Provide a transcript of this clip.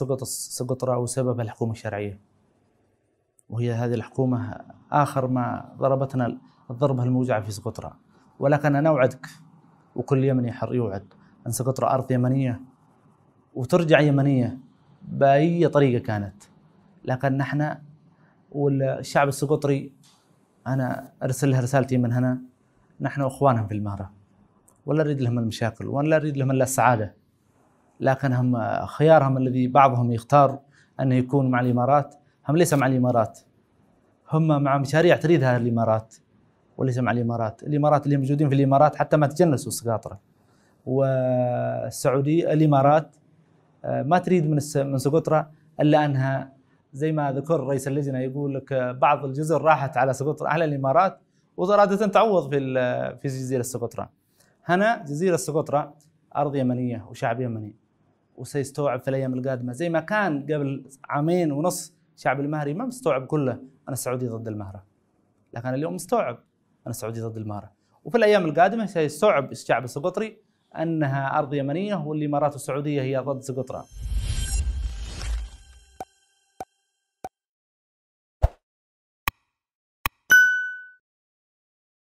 سقط صبغة رأوا سبب الحكومة الشرعية وهي هذه الحكومة آخر ما ضربتنا الضربة الموجعة في سقطرى ولكن أنا أوعدك وكل يمني حر يوعد أن سقطرى أرض يمنية وترجع يمنية بأي طريقة كانت لكن نحن والشعب السقطري أنا أرسل لها رسالتي من هنا نحن أخوانهم في المهرة ولا أريد لهم المشاكل ولا أريد لهم إلا السعادة لكنهم خيارهم الذي بعضهم يختار أنه يكون مع الإمارات هم ليس مع الإمارات هم مع مشاريع تريدها الإمارات وليس مع الإمارات الإمارات اللي موجودين في الإمارات حتى ما تجنسوا سقاطرة والسعودية الإمارات آه، ما تريد من من سقطرة إلا أنها زي ما ذكر رئيس اللجنة يقول لك آه، بعض الجزر راحت على سقطرة على الإمارات وأرادت تعوض في في جزيرة سقطرة هنا جزيرة سقطرة أرض يمنية وشعب يمني وسيستوعب في الايام القادمه زي ما كان قبل عامين ونص الشعب المهري ما مستوعب كله انا سعودي ضد المهره لكن اليوم مستوعب انا سعودي ضد المهره وفي الايام القادمه سيستوعب الشعب السقطري انها ارض يمنيه والامارات السعوديه هي ضد سقطرى